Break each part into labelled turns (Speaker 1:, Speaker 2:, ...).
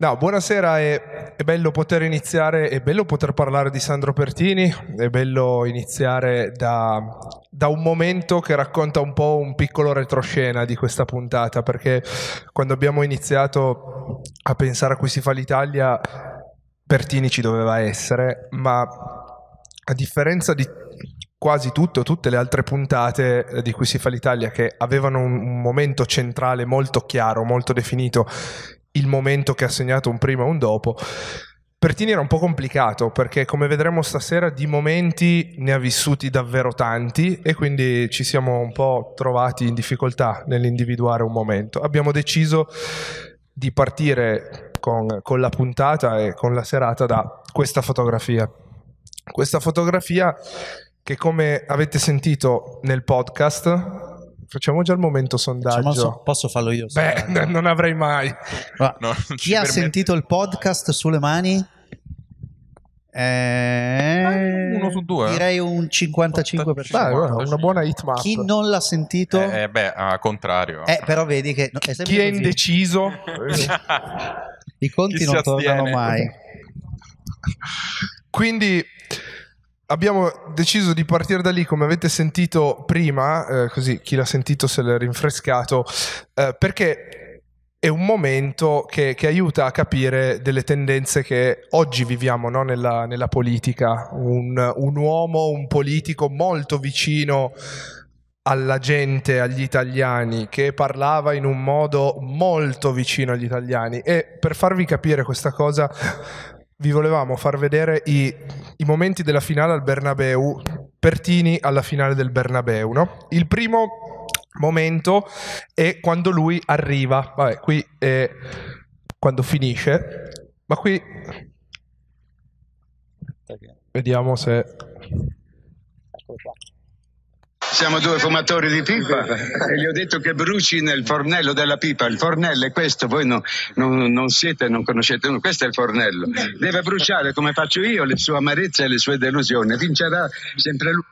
Speaker 1: No, buonasera, è, è, bello poter iniziare, è bello poter parlare di Sandro Pertini, è bello iniziare da, da, un momento che racconta un po' un piccolo retroscena di questa puntata, perché quando abbiamo iniziato a pensare a cui si fa l'Italia, Pertini ci doveva essere, ma a differenza di quasi tutto, tutte le altre puntate di cui si fa l'Italia che avevano un, un momento centrale molto chiaro, molto definito il momento che ha segnato un prima e un dopo. Pertini era un po' complicato perché come vedremo stasera di momenti ne ha vissuti davvero tanti e quindi ci siamo un po' trovati in difficoltà nell'individuare un momento. Abbiamo deciso di partire con, con la puntata e con la serata da questa fotografia. Questa fotografia che come avete sentito nel podcast Facciamo già il momento sondaggio. So- posso farlo io? Beh, no. non avrei mai. Ma, no, non chi ha permette. sentito il podcast
Speaker 2: sulle mani? Eh, eh uno su due eh. direi un 55% Dai, una buona hit map. chi
Speaker 3: non l'ha sentito eh, eh, beh al contrario eh, però vedi
Speaker 2: che è chi così. è indeciso
Speaker 1: i
Speaker 3: conti chi non tornano
Speaker 2: mai
Speaker 1: quindi abbiamo deciso di partire da lì, come avete sentito prima, eh, così chi l'ha sentito se l'è rinfrescato, eh, perché è un momento che, che, aiuta a capire delle tendenze che oggi viviamo no? nella, nella, politica. Un, un uomo, un politico molto vicino alla gente, agli italiani, che parlava in un modo molto vicino agli italiani. E per farvi capire questa cosa, vi volevamo far vedere i, i, momenti della finale al Bernabeu, Pertini alla finale del Bernabeu. No? Il primo momento è quando lui arriva, vabbè, qui è quando finisce, ma qui vediamo se...
Speaker 4: Eccolo qua. Siamo due fumatori di pipa e gli ho detto che bruci nel fornello della pipa. Il fornello è questo, voi no, non, non siete, non conoscete, no, questo è il fornello. Deve bruciare come faccio io le sue amarezze e le sue delusioni. Vincerà sempre
Speaker 1: lui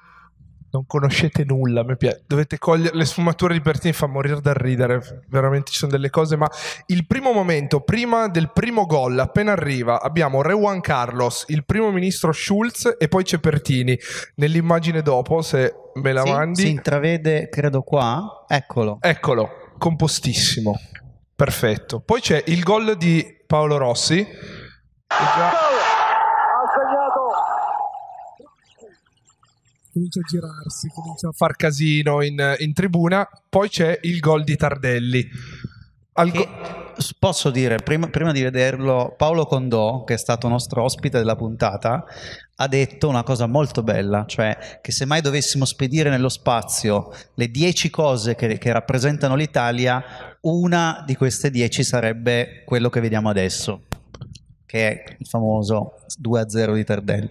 Speaker 1: non conoscete nulla, mi piace. dovete cogliere le sfumature di Bertini, fa morire dal ridere, veramente ci sono delle cose, ma il primo momento, prima del primo gol, appena arriva, abbiamo Re Juan Carlos, il primo ministro Schulz e poi c'è Bertini, nell'immagine dopo, se me la sì, mandi. Si intravede, credo qua, eccolo. Eccolo, compostissimo, perfetto. Poi c'è il gol di Paolo Rossi. Già... comincia a girarsi, comincia a far casino in, in tribuna. Poi c'è il gol di Tardelli. Al che, posso dire, prima, prima, di vederlo, Paolo
Speaker 2: Condò, che è stato nostro ospite della puntata, ha detto una cosa molto bella, cioè che se mai dovessimo spedire nello spazio le dieci cose che, che rappresentano l'Italia, una di queste dieci sarebbe quello che vediamo adesso, che è il famoso 2-0 di Tardelli.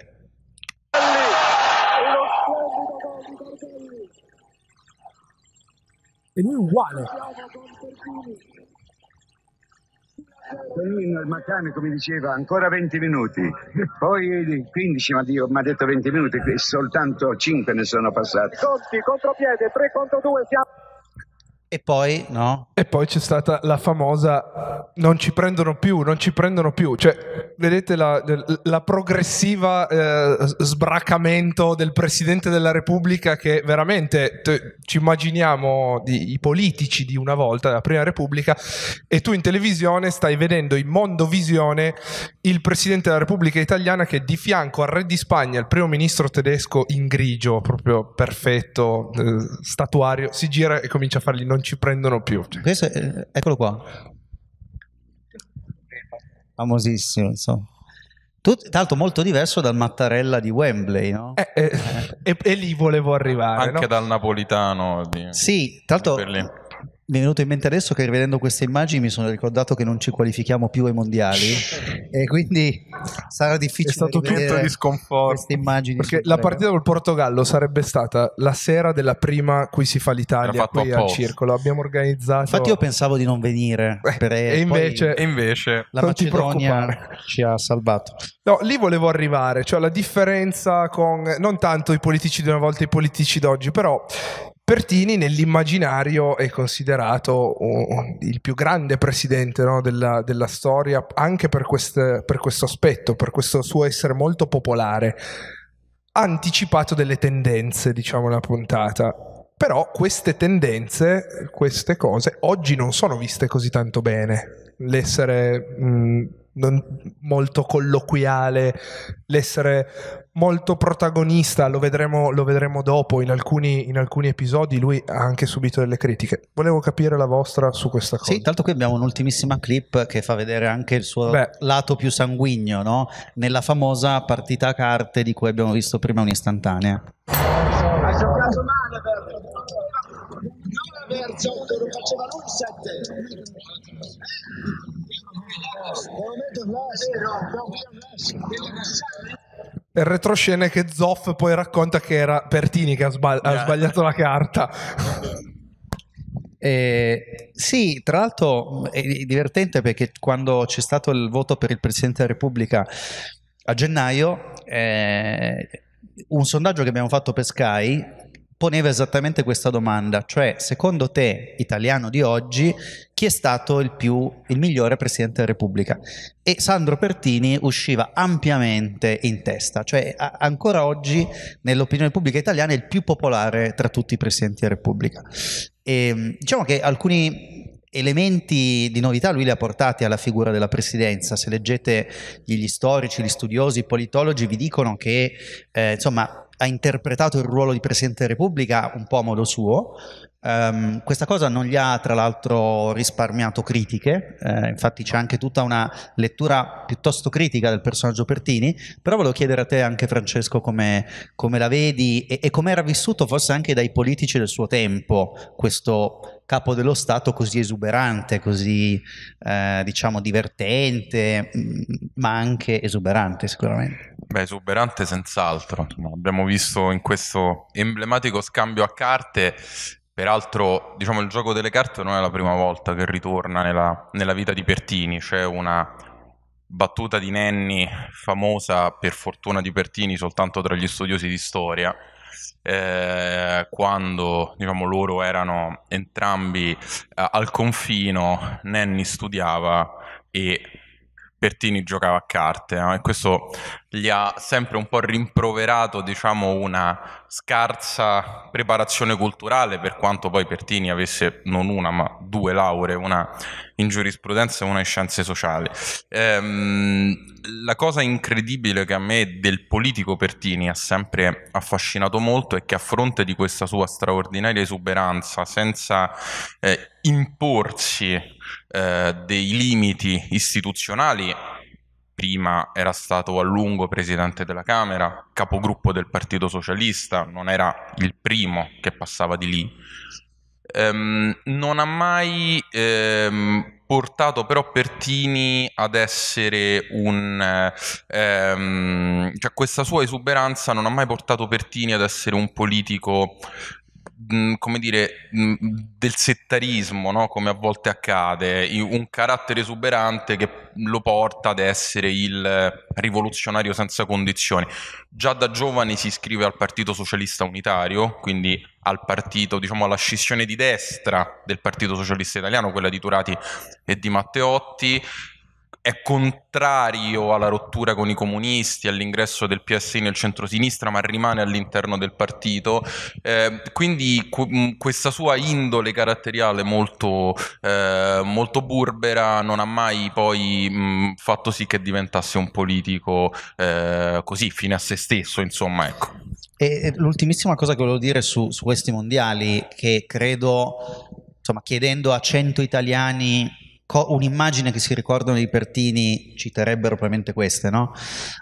Speaker 4: E lui uguale. il meccanico mi diceva ancora 20 minuti, poi 15, ma Dio mi ha detto 20 minuti, soltanto 5 ne sono passati. Conti, contropiede, 3 contro 2, siamo...
Speaker 1: E poi, no? E poi c'è stata la famosa non ci prendono più, non ci prendono più. Cioè, vedete la, la progressiva eh, sbracamento del Presidente della Repubblica che veramente te, ci immaginiamo di, i politici di una volta, della Prima Repubblica, e tu in televisione stai vedendo in mondovisione il Presidente della Repubblica italiana che di fianco al Re di Spagna, il Primo Ministro tedesco in grigio, proprio perfetto, eh, statuario, si gira e comincia a fargli non non ci prendono più. Cioè,
Speaker 2: Questo è, eccolo qua. Famosissimo, insomma. Tut, tra molto diverso dal Mattarella di Wembley, no? Eh, eh,
Speaker 3: eh. E, lì volevo arrivare. Anche no? dal napolitano. Di, sì, tra l'altro
Speaker 2: mi è venuto in mente adesso che rivedendo queste immagini mi sono ricordato che non ci qualifichiamo più ai mondiali e
Speaker 1: quindi sarà difficile. È stato tutto di sconforto.
Speaker 2: queste immagini Perché la partita
Speaker 1: col Portogallo sarebbe stata la sera della prima cui si fa l'Italia qui al circolo. Abbiamo organizzato. Infatti, io pensavo di non venire. Eh, per... e, invece, e
Speaker 3: invece la Macedonia
Speaker 1: ci
Speaker 4: ha salvato.
Speaker 1: No, lì volevo arrivare, cioè la differenza con non tanto i politici di una volta e i politici d'oggi, però Pertini nell'immaginario è considerato uh, il più grande presidente no, della, della, storia anche per, quest, per questo aspetto, per questo suo essere molto popolare. Ha anticipato delle tendenze, diciamo, la puntata. Però queste tendenze, queste cose, oggi non sono viste così tanto bene. L'essere... Mh, non, molto colloquiale, l'essere molto protagonista, lo vedremo, lo vedremo dopo in alcuni, in alcuni, episodi, lui ha anche subito delle critiche. Volevo capire la vostra su questa cosa.
Speaker 2: Sì, tanto qui abbiamo un'ultimissima clip che fa vedere anche il suo Beh. lato più sanguigno, no? nella famosa partita a carte di cui abbiamo visto prima un'istantanea. Hai
Speaker 4: giocato male, Berto. Non aver 8 lo faceva lui 7. Eh?
Speaker 1: Il retroscena che Zoff poi racconta che era Pertini che ha, sbag- ha sbagliato la carta. Eh,
Speaker 2: sì, tra l'altro è divertente perché quando c'è stato il voto per il Presidente della Repubblica a gennaio, eh, un sondaggio che abbiamo fatto per Sky poneva esattamente questa domanda, cioè secondo te, italiano di oggi, chi è stato il, più, il migliore Presidente della Repubblica? E Sandro Pertini usciva ampiamente in testa, cioè a, ancora oggi nell'opinione pubblica italiana è il più popolare tra tutti i Presidenti della Repubblica. E, ehm, diciamo che alcuni elementi di novità lui li ha portati alla figura della presidenza. Se leggete gli storici, gli studiosi, i politologi vi dicono che eh, insomma ha interpretato il ruolo di Presidente della Repubblica un po' a modo suo. Um, questa cosa non gli ha tra l'altro risparmiato critiche, eh, infatti c'è anche tutta una lettura piuttosto critica del personaggio Pertini, però volevo chiedere a te anche Francesco come, come la vedi e, e come era vissuto forse anche dai politici del suo tempo questo capo dello Stato così esuberante, così eh, diciamo divertente, mm, ma anche esuberante sicuramente.
Speaker 3: Beh, esuberante senz'altro, abbiamo visto in questo emblematico scambio a carte Peraltro, diciamo, il gioco delle carte non è la prima volta che ritorna nella, nella vita di Pertini. C'è una battuta di Nenni famosa, per fortuna di Pertini, soltanto tra gli studiosi di storia, eh, quando diciamo, loro erano entrambi eh, al confino, Nanny studiava e Pertini giocava a carte no? e questo gli ha sempre un po' rimproverato diciamo, una scarsa preparazione culturale per quanto poi Pertini avesse non una ma due lauree, una in giurisprudenza e una in scienze sociali. Ehm, la cosa incredibile che a me del politico Pertini ha sempre affascinato molto è che a fronte di questa sua straordinaria esuberanza, senza eh, imporsi eh, dei limiti istituzionali, prima era stato a lungo presidente della Camera, capogruppo del Partito Socialista, non era il primo che passava di lì. Ehm, non ha mai ehm, portato però Pertini ad essere un... Ehm, cioè questa sua esuberanza non ha mai portato Pertini ad essere un politico come dire, del settarismo, no? come a volte accade, un carattere esuberante che lo porta ad essere il rivoluzionario senza condizioni. Già da giovane si iscrive al Partito Socialista Unitario, quindi al partito, diciamo alla scissione di destra del Partito Socialista Italiano, quella di Turati e di Matteotti, è contrario alla rottura con i comunisti, all'ingresso del PSI nel centrosinistra, ma rimane all'interno del partito. Eh, quindi cu- mm, questa sua indole caratteriale molto, eh, molto, burbera non ha mai poi mh, mm, fatto sì che diventasse un politico eh, così, fine a se stesso, insomma, ecco.
Speaker 2: E l'ultimissima cosa che volevo dire su, su questi mondiali, che credo, insomma, chiedendo a 100 italiani co- un'immagine che si ricordano i Pertini, citerebbero probabilmente queste, no?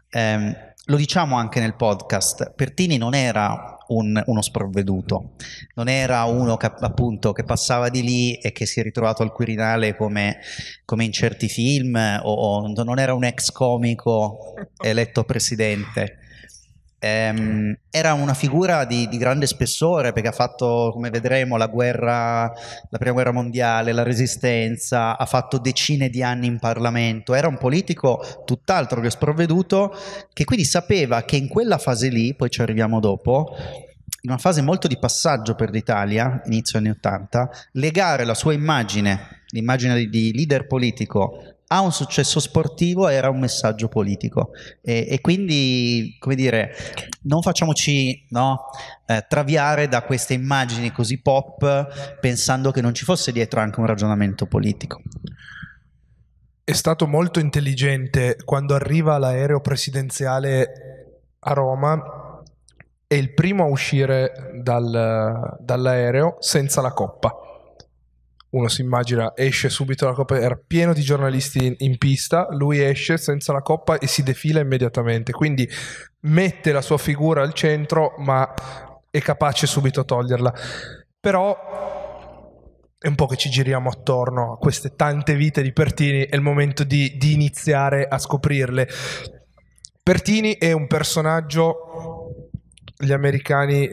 Speaker 2: Eh, lo diciamo anche nel podcast, Pertini non era un, uno sprovveduto, non era uno che, appunto, che passava di lì e che si è ritrovato al Quirinale come, come in certi film, o, o non era un ex comico eletto presidente, ehm, era una figura di, di, grande spessore perché ha fatto, come vedremo, la guerra, la prima guerra mondiale, la resistenza, ha fatto decine di anni in Parlamento, era un politico tutt'altro che sprovveduto, che quindi sapeva che in quella fase lì, poi ci arriviamo dopo, in una fase molto di passaggio per l'Italia, inizio anni 80, legare la sua immagine, l'immagine di leader politico ha un successo sportivo era un messaggio politico e, e quindi come dire non facciamoci no, eh, traviare da queste immagini così pop pensando che non ci fosse dietro anche un ragionamento politico
Speaker 1: è stato molto intelligente quando arriva l'aereo presidenziale a Roma è il primo a uscire dal, dall'aereo senza la coppa uno si immagina esce subito la coppa, era pieno di giornalisti in, in, pista, lui esce senza la coppa e si defila immediatamente, quindi mette la sua figura al centro ma è capace subito a toglierla. Però è un po' che ci giriamo attorno a queste tante vite di Pertini, è il momento di, di iniziare a scoprirle. Pertini è un personaggio gli americani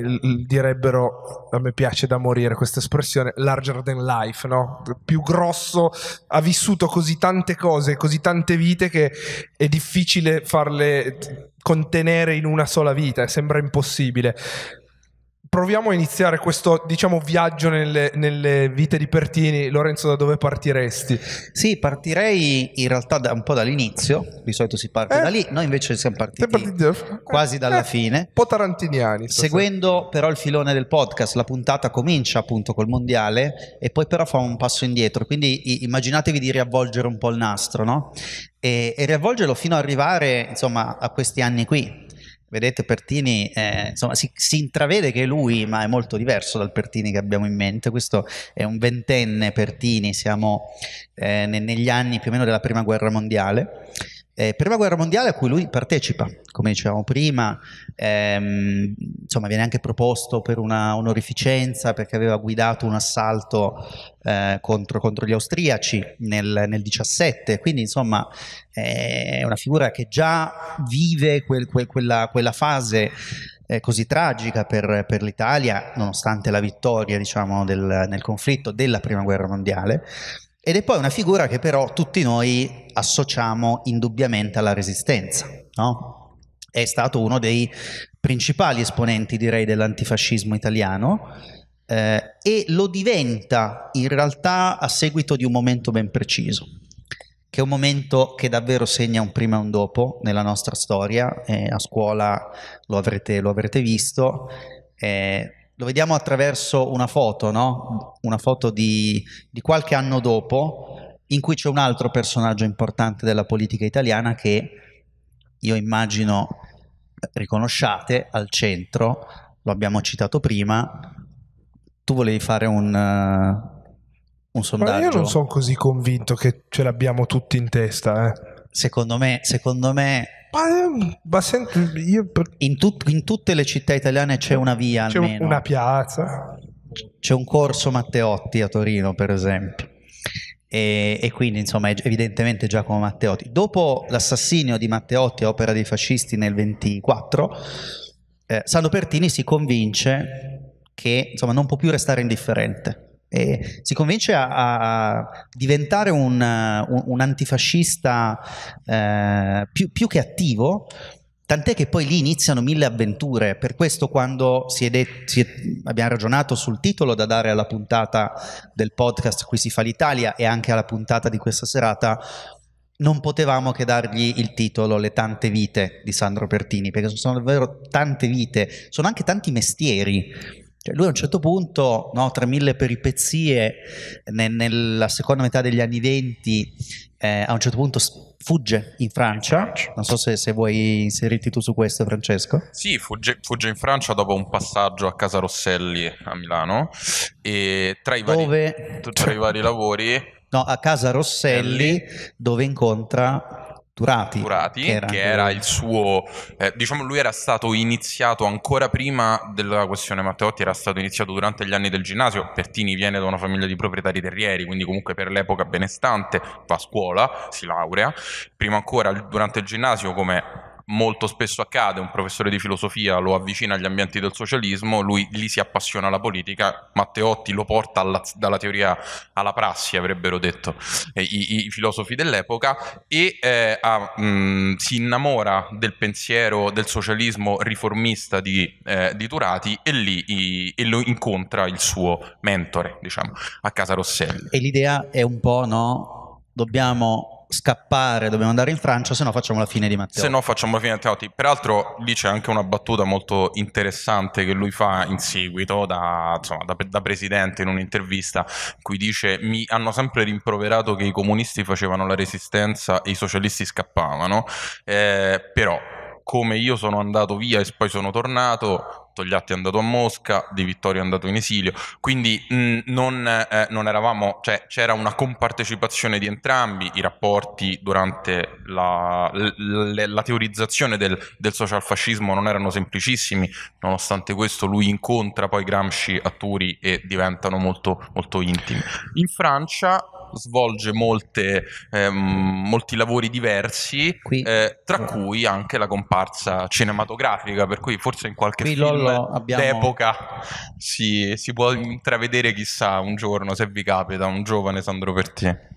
Speaker 1: direbbero, a me piace da morire questa espressione, larger than life, no? più grosso, ha vissuto così tante cose, così tante vite che è difficile farle contenere in una sola vita, sembra impossibile proviamo a iniziare questo diciamo, viaggio nelle, nelle, vite di Pertini Lorenzo da dove partiresti? Sì partirei in realtà da, un po' dall'inizio di solito si parte
Speaker 2: eh, da lì noi invece siamo partiti, partiti quasi dalla eh, fine un po' tarantiniani stasera. seguendo però il filone del podcast la puntata comincia appunto col mondiale e poi però fa un passo indietro quindi immaginatevi di riavvolgere un po' il nastro no? e, e riavvolgerlo fino ad arrivare insomma a questi anni qui Vedete Pertini, eh, insomma, si, si, intravede che è lui, ma è molto diverso dal Pertini che abbiamo in mente. Questo è un ventenne Pertini, siamo eh, negli anni più o meno della Prima Guerra Mondiale. Eh, prima Guerra Mondiale a cui lui partecipa come dicevamo prima, ehm, insomma viene anche proposto per una onorificenza perché aveva guidato un assalto eh, contro, contro, gli austriaci nel, nel 17, quindi insomma eh, è una figura che già vive quel, quel, quella, quella fase eh, così tragica per, per l'Italia, nonostante la vittoria diciamo, del, nel conflitto della Prima Guerra Mondiale, ed è poi una figura che però tutti noi associamo indubbiamente alla resistenza, no? è stato uno dei principali esponenti, direi, dell'antifascismo italiano eh, e lo diventa in realtà a seguito di un momento ben preciso, che è un momento che davvero segna un prima e un dopo nella nostra storia, eh, a scuola lo avrete, lo avrete visto, eh, lo vediamo attraverso una foto, no? una foto di, di qualche anno dopo, in cui c'è un altro personaggio importante della politica italiana che io immagino riconosciate al centro, lo abbiamo citato prima, tu volevi fare un, uh, un sondaggio. Ma io non sono
Speaker 1: così convinto che ce l'abbiamo tutti in testa. Eh. Secondo me, secondo
Speaker 2: me ma, ehm, ma sento, per... in, tut, in, tutte le città italiane c'è una via c'è almeno. una
Speaker 1: piazza.
Speaker 2: C'è un corso Matteotti a Torino, per esempio. E, e, quindi insomma è evidentemente Giacomo Matteotti. Dopo l'assassinio di Matteotti a opera dei fascisti nel 24, eh, Sandro Pertini si convince che insomma, non può più restare indifferente. E si convince a, a diventare un, un, un antifascista eh, più, più che attivo, Tant'è che poi lì iniziano mille avventure, per questo quando si è de- si è, abbiamo ragionato sul titolo da dare alla puntata del podcast Qui si fa l'Italia e anche alla puntata di questa serata, non potevamo che dargli il titolo Le tante vite di Sandro Pertini, perché sono davvero tante vite, sono anche tanti mestieri cioè lui a un certo punto, no, tra mille peripezie, ne, nella seconda metà degli anni venti, eh, a un certo punto fugge in Francia. Non so se, se vuoi inserirti tu su questo, Francesco.
Speaker 3: Sì, fugge, fugge, in Francia dopo un passaggio a Casa Rosselli a Milano. E tra i, dove... vari, tra i vari lavori.
Speaker 2: No, a Casa Rosselli, Rosselli. dove incontra Turati,
Speaker 3: Turati che, era, che era, il suo, eh, diciamo lui era stato iniziato ancora prima della questione Matteotti, era stato iniziato durante gli anni del ginnasio, Pertini viene da una famiglia di proprietari terrieri, quindi comunque per l'epoca benestante, va a scuola, si laurea, prima ancora durante il ginnasio come molto spesso accade, un professore di filosofia lo avvicina agli ambienti del socialismo, lui lì si appassiona alla politica, Matteotti lo porta alla, dalla teoria alla prassi, avrebbero detto eh, i, i, filosofi dell'epoca, e eh, a, mh, si innamora del pensiero del socialismo riformista di, eh, di Turati e lì i, e lo incontra il suo mentore, diciamo, a Casa Rosselli.
Speaker 2: E l'idea è un po', no? Dobbiamo scappare, dobbiamo andare in Francia, se no facciamo la fine di Matteo. Se
Speaker 3: no facciamo la fine di Matteotti. Peraltro lì c'è anche una battuta molto interessante che lui fa in seguito da, insomma, da, da presidente in un'intervista in cui dice mi hanno sempre rimproverato che i comunisti facevano la resistenza e i socialisti scappavano, eh, però come io sono andato via e poi sono tornato, Togliatti è andato a Mosca, Di Vittorio è andato in esilio, quindi mh, non, eh, non, eravamo, cioè c'era una compartecipazione di entrambi, i rapporti durante la, la, la teorizzazione del, del fascismo non erano semplicissimi, nonostante questo lui incontra poi Gramsci a Turi e diventano molto, molto intimi. In Francia svolge molte, ehm, molti lavori diversi, eh, tra cui anche la comparsa cinematografica, per cui forse in qualche Qui film abbiamo... d'epoca si, si può intravedere chissà un giorno, se vi capita, un giovane Sandro Pertier.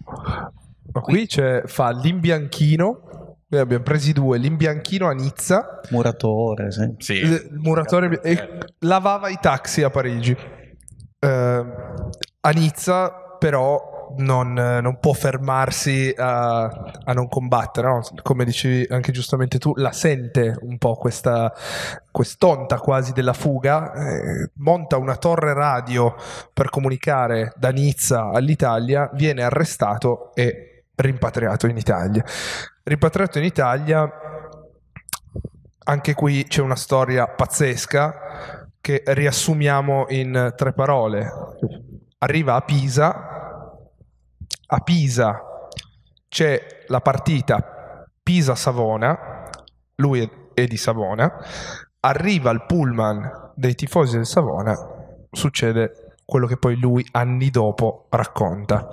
Speaker 1: Ma qui c'è, fa l'imbianchino. Noi abbiamo presi due, l'imbianchino a Nizza. Muratore, sì. sì. Il muratore e eh. lavava i taxi a Parigi. Eh, a Nizza però non, non può fermarsi a, a non combattere, no? come dicevi anche giustamente tu, la sente un po' questa quest'onta quasi della fuga, eh, monta una torre radio per comunicare da Nizza all'Italia, viene arrestato e rimpatriato in Italia. Rimpatriato in Italia, anche qui c'è una storia pazzesca che riassumiamo in tre parole. Arriva a Pisa, a Pisa c'è la partita Pisa-Savona, lui è di Savona, arriva al pullman dei tifosi del Savona, succede quello che poi lui anni dopo racconta.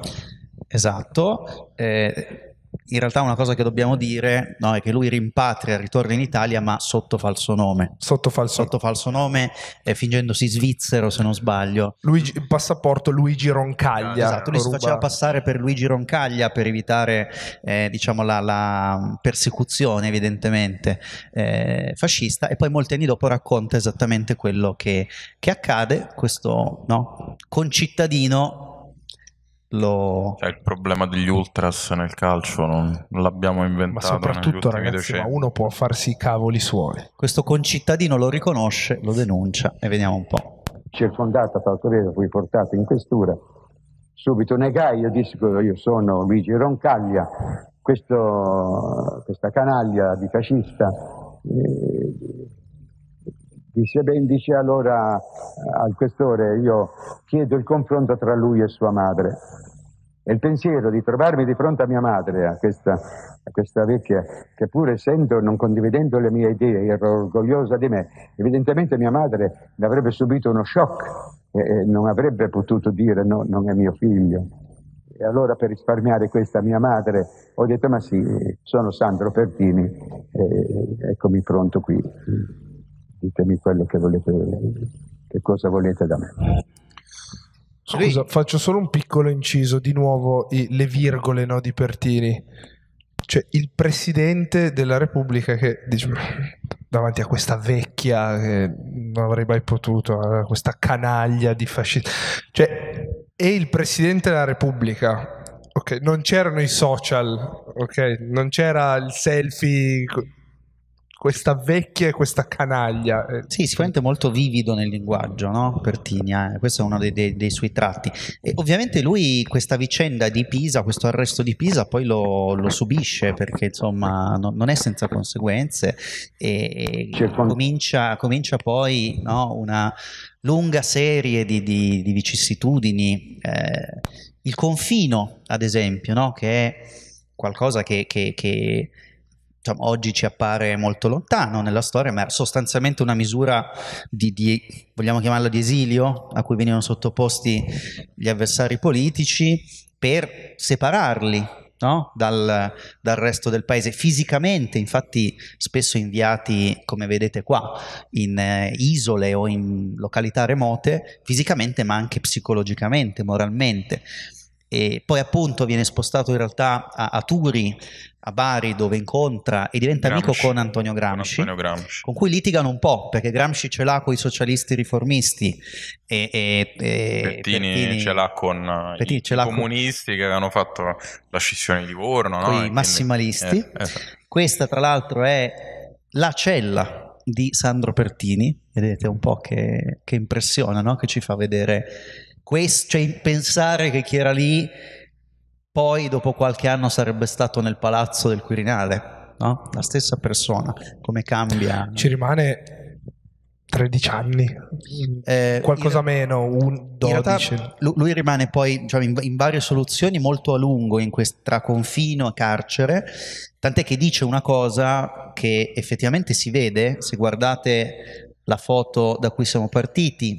Speaker 2: Esatto, eh, in realtà una cosa che dobbiamo dire no, è che lui rimpatria, ritorna in Italia ma sotto falso nome. Sotto falso, sotto falso nome, eh, fingendosi svizzero se non sbaglio.
Speaker 1: Luigi, il passaporto Luigi Roncaglia. Esatto, lui ruba. si faceva
Speaker 2: passare per Luigi Roncaglia per evitare eh, diciamo la, la, persecuzione evidentemente eh, fascista e poi molti anni dopo racconta esattamente quello che, che accade, questo no, concittadino
Speaker 3: lo... Cioè, il problema degli ultras nel calcio non, l'abbiamo inventato. Ma soprattutto, ragazzi, ma
Speaker 2: uno può farsi i cavoli suoi. Questo concittadino lo riconosce, lo denuncia e vediamo un po'.
Speaker 4: Circondata Falcoredo, fui portato in questura. Subito negai, io dissi io sono Luigi Roncaglia, questo, questa canaglia di fascista. Eh, Dice, ben dice allora eh, al questore, io chiedo il confronto tra lui e sua madre. E il pensiero di trovarmi di fronte a mia madre, a questa, a questa vecchia, che pur essendo, non condividendo le mie idee, era orgogliosa di me, evidentemente mia madre ne avrebbe subito uno shock e, non avrebbe potuto dire no, non è mio figlio. E allora per risparmiare questa mia madre ho detto ma sì, sono Sandro Pertini, eh, eccomi pronto qui ditemi quello che volete, che cosa volete da me.
Speaker 1: Scusa, faccio solo un piccolo inciso, di nuovo i, le virgole no, di Pertini. Cioè, il Presidente della Repubblica che dice, davanti a questa vecchia che non avrei mai potuto, questa canaglia di fascista. Cioè, è il Presidente della Repubblica. Ok, non c'erano i social, ok, non c'era il selfie questa vecchia e questa canaglia. Eh. Sì, sicuramente molto vivido nel linguaggio,
Speaker 2: no? Pertinia, eh. questo è uno dei, dei, dei suoi tratti. E ovviamente lui questa vicenda di Pisa, questo arresto di Pisa, poi lo, lo subisce perché insomma no, non è senza conseguenze e, comincia, comincia, poi no, una lunga serie di, di, di vicissitudini. Eh, il confino, ad esempio, che è qualcosa che, che, che diciamo, oggi ci appare molto lontano nella storia, ma era sostanzialmente una misura di, di, vogliamo chiamarla di esilio, a cui venivano sottoposti gli avversari politici per separarli. No? Dal, dal resto del paese fisicamente infatti spesso inviati come vedete qua in eh, isole o in località remote fisicamente ma anche psicologicamente moralmente e poi appunto viene spostato in realtà a, a Turi, a Bari, dove incontra e diventa Gramsci, amico con Antonio, Gramsci, con Antonio Gramsci, con cui litigano un po', perché Gramsci ce l'ha con i socialisti riformisti
Speaker 3: e, e, e Bettini, Bettini, ce l'ha con Bettini i ce l'ha comunisti con... che avevano fatto la scissione di Livorno, con no? i massimalisti. eh, esatto.
Speaker 2: Questa tra l'altro è la cella di Sandro Pertini, vedete un po' che, che impressiona, no? che ci fa vedere questo, cioè pensare che chi era lì poi dopo qualche anno sarebbe stato nel palazzo del Quirinale, no? la stessa persona, come cambia. Ci rimane 13 anni, eh,
Speaker 1: qualcosa in, meno, un
Speaker 2: 12. Realtà, lui rimane poi diciamo, in, in, varie soluzioni molto a lungo quest, tra confino e carcere, tant'è che dice una cosa che effettivamente si vede se guardate la foto da cui siamo partiti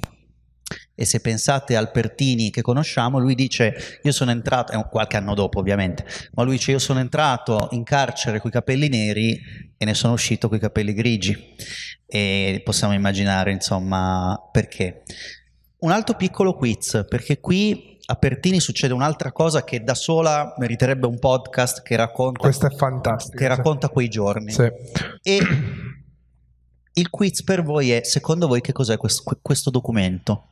Speaker 2: e se pensate al Pertini che conosciamo, lui dice, io sono entrato, qualche anno dopo ovviamente, ma lui dice, io sono entrato in carcere coi capelli neri e ne sono uscito coi capelli grigi. E possiamo immaginare, insomma, perché. Un altro piccolo quiz, perché qui a Pertini succede un'altra cosa che da sola meriterebbe un podcast che racconta, Questo è che racconta quei giorni. Sì. E il quiz per voi è, secondo voi, che cos'è questo, questo documento?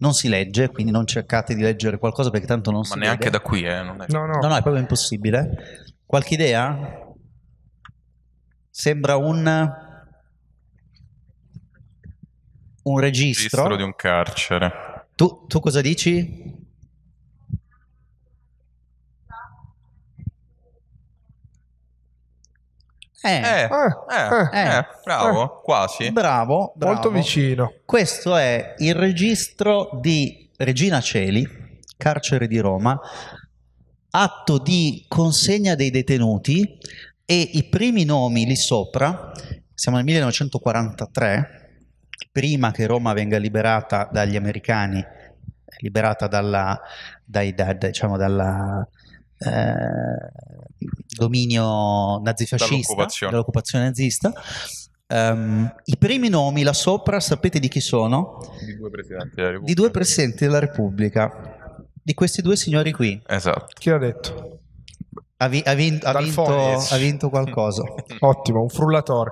Speaker 2: non si legge, quindi non cercate di leggere qualcosa perché tanto non Ma si legge. Ma neanche da qui,
Speaker 3: eh? Non è... No, no. no, no, è
Speaker 2: proprio impossibile. Qualche idea? Sembra un... un registro. registro di un
Speaker 3: carcere.
Speaker 2: Tu, tu cosa dici? Eh. Eh eh, eh, eh, eh, eh bravo, quasi. Bravo, bravo, molto vicino. Questo è il registro di Regina Celi, carcere di Roma, atto di consegna dei detenuti e i primi nomi lì sopra, siamo nel 1943, prima che Roma venga liberata dagli americani, liberata dalla, dai, da, diciamo dalla, eh, dominio nazifascista, dall'occupazione nazista. Um, I primi nomi là sopra sapete di chi sono?
Speaker 3: Di due presidenti della Repubblica. Di
Speaker 2: due presidenti della Repubblica. Di questi due signori
Speaker 3: qui. Esatto. Chi ha
Speaker 2: detto? Ha, vi- ha, vin- ha, vinto, ha vinto qualcosa. Ottimo, un frullatore.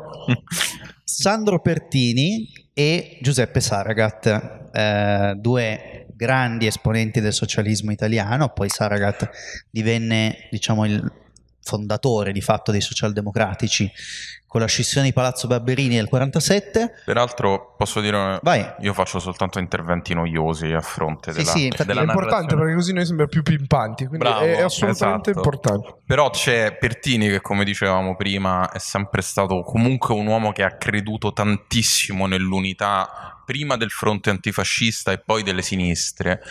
Speaker 2: Sandro Pertini e Giuseppe Saragat, eh, due grandi esponenti del socialismo italiano, poi Saragat divenne diciamo, il fondatore di fatto dei socialdemocratici con la scissione di Palazzo Barberini nel 47.
Speaker 3: Peraltro posso dire, Vai. io faccio soltanto interventi noiosi a fronte sì, della, sì, della è importante perché
Speaker 1: così noi sembra più pimpanti, quindi Bravo, è, è, assolutamente esatto. importante.
Speaker 3: Però c'è Pertini che come dicevamo prima è sempre stato comunque un uomo che ha creduto tantissimo nell'unità prima del fronte antifascista e poi delle sinistre,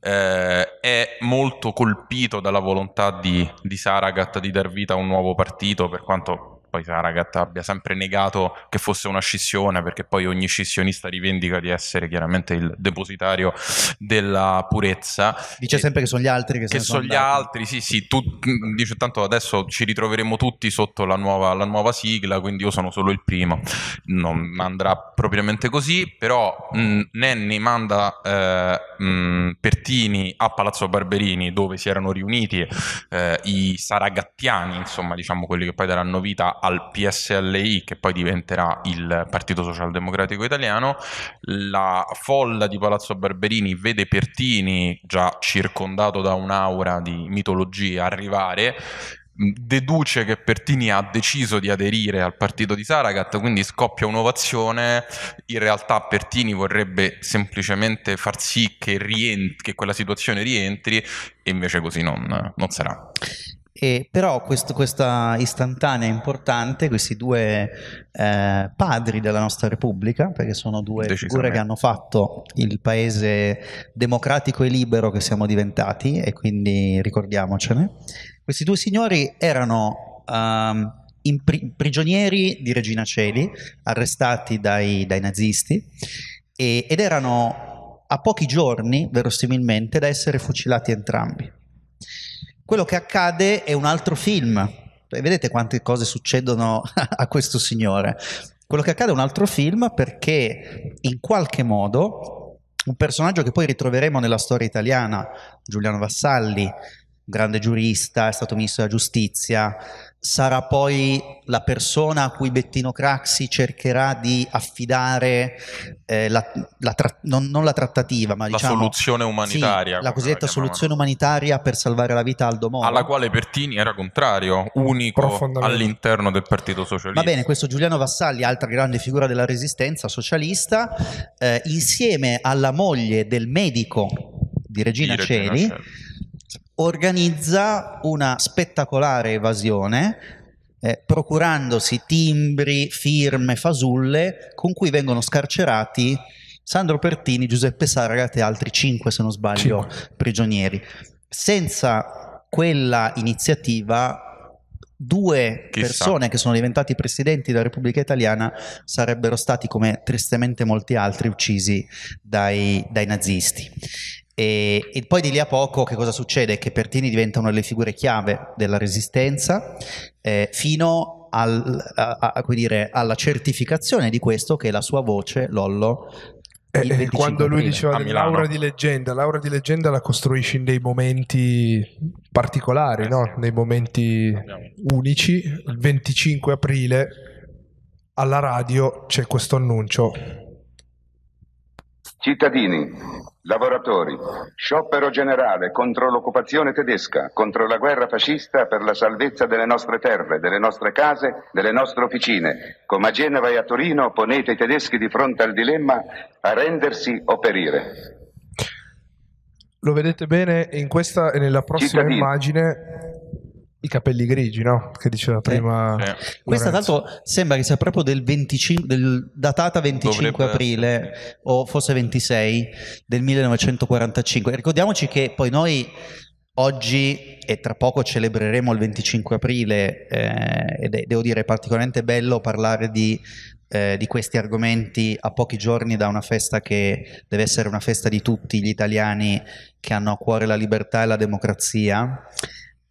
Speaker 3: eh, è molto colpito dalla volontà di, di Saragat di dar vita a un nuovo partito, per quanto poi Saragat abbia sempre negato che fosse una scissione, perché poi ogni scissionista rivendica di essere chiaramente il depositario della purezza.
Speaker 2: Dice e, sempre che sono gli altri che, che sono, sono gli
Speaker 3: altri, sì, sì, tu, mm, dice tanto adesso ci ritroveremo tutti sotto la nuova, la nuova sigla, quindi io sono solo il primo. Non andrà propriamente così, però mh, mm, Nenni manda eh, mh, mm, Pertini a Palazzo Barberini dove si erano riuniti eh, i saragattiani, insomma, diciamo quelli che poi daranno vita al PSLI, che poi diventerà il Partito Socialdemocratico Italiano, la folla di Palazzo Barberini vede Pertini, già circondato da un'aura di mitologia, arrivare mm, deduce che Pertini ha deciso di aderire al partito di Saragat, quindi scoppia un'ovazione. In realtà Pertini vorrebbe semplicemente far sì che, rientri, che quella situazione rientri e invece così non, non sarà.
Speaker 2: E però questo, questa istantanea importante, questi due eh, padri della nostra Repubblica, perché sono due figure che hanno fatto il paese democratico e libero che siamo diventati, e quindi ricordiamocene, questi due signori erano um, pri prigionieri di Regina Celi, arrestati dai, dai nazisti, e, ed erano a pochi giorni, verosimilmente, da essere fucilati entrambi. Quello che accade è un altro film. Cioè, vedete quante cose succedono a questo signore. Quello che accade è un altro film perché in qualche modo un personaggio che poi ritroveremo nella storia italiana, Giuliano Vassalli, grande giurista, è stato ministro della giustizia, sarà poi la persona a cui Bettino Craxi cercherà di affidare eh, la, la tra- non, non, la trattativa, ma la diciamo, soluzione umanitaria. Sì, la cosiddetta la soluzione umanitaria per salvare la vita Aldo Moro. Alla
Speaker 3: quale Pertini era contrario, unico all'interno del Partito Socialista. Va
Speaker 2: bene, questo Giuliano Vassalli, altra grande figura della resistenza socialista, eh, insieme alla moglie del medico di Regina, di Regina Celi. Celi organizza una spettacolare evasione eh, procurandosi timbri, firme, fasulle con cui vengono scarcerati Sandro Pertini, Giuseppe Saragat e altri cinque, se non sbaglio, Cinque. prigionieri. Senza quella iniziativa due Chissà. persone che sono diventati presidenti della Repubblica Italiana sarebbero stati, come tristemente molti altri, uccisi dai, dai nazisti. E, e, poi di lì a poco che cosa succede? Che Pertini diventa una delle figure chiave della resistenza eh, fino al, a, a, dire, alla certificazione di questo che la sua voce, Lollo,
Speaker 1: eh, eh quando lui aprile, diceva l'aura di leggenda, l'aura di leggenda la costruisci in dei momenti particolari, eh no? nei momenti unici. Il 25 aprile alla radio c'è questo annuncio
Speaker 4: Cittadini, lavoratori, sciopero generale contro l'occupazione tedesca, contro la guerra fascista per la salvezza delle nostre terre, delle nostre case, delle nostre officine. Come a Genova e a Torino ponete i tedeschi di fronte al dilemma a rendersi o perire.
Speaker 1: Lo vedete bene in questa e nella prossima Cittadini. immagine i capelli grigi, no? Che diceva prima. Eh, eh.
Speaker 2: Questa, tanto, sembra che sia proprio del 25, del, datata 25 Dovrebbe aprile essere. o forse 26 del 1945. Ricordiamoci che poi noi Oggi e tra poco celebreremo il 25 aprile eh, ed è, devo dire, è particolarmente bello parlare di, eh, di, questi argomenti a pochi giorni da una festa che deve essere una festa di tutti gli italiani che hanno a cuore la libertà e la democrazia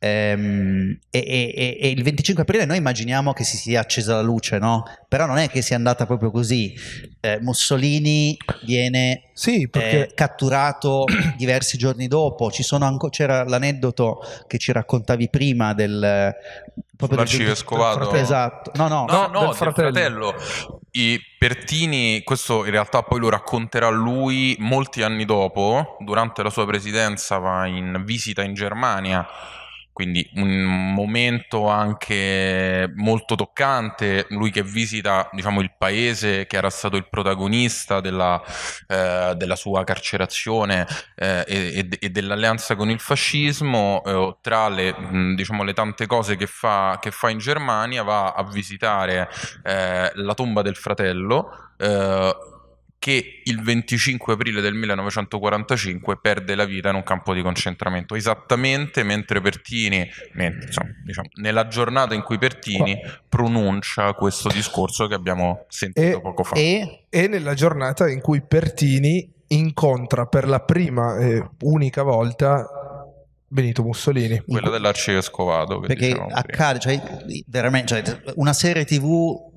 Speaker 2: Ehm, e, e, e, il 25 aprile noi immaginiamo che si sia accesa la luce, no? Però non è che sia andata proprio così. Eh, Mussolini viene sì, perché... eh, catturato diversi giorni dopo. Anco, c'era l'aneddoto che ci raccontavi prima del proprio Del, esatto. No, no, no, no del fratello. Del
Speaker 3: fratello. I Pertini, questo in realtà poi lo racconterà lui molti anni dopo, durante la sua presidenza va in visita in Germania quindi un momento anche molto toccante, lui che visita diciamo, il paese che era stato il protagonista della, eh, della sua carcerazione eh, e, e, dell'alleanza con il fascismo, eh, tra le, diciamo, le, tante cose che fa, che fa, in Germania va a visitare eh, la tomba del fratello eh, che il 25 aprile del 1945 perde la vita in un campo di concentramento, esattamente mentre Pertini, insomma, diciamo, nella giornata in cui Pertini pronuncia questo discorso che abbiamo sentito e, poco fa. E?
Speaker 1: e nella giornata in cui Pertini incontra per la prima e unica volta Benito Mussolini.
Speaker 2: Quello dell'arcivescovado. Perché accade, cioè, veramente, cioè, una serie tv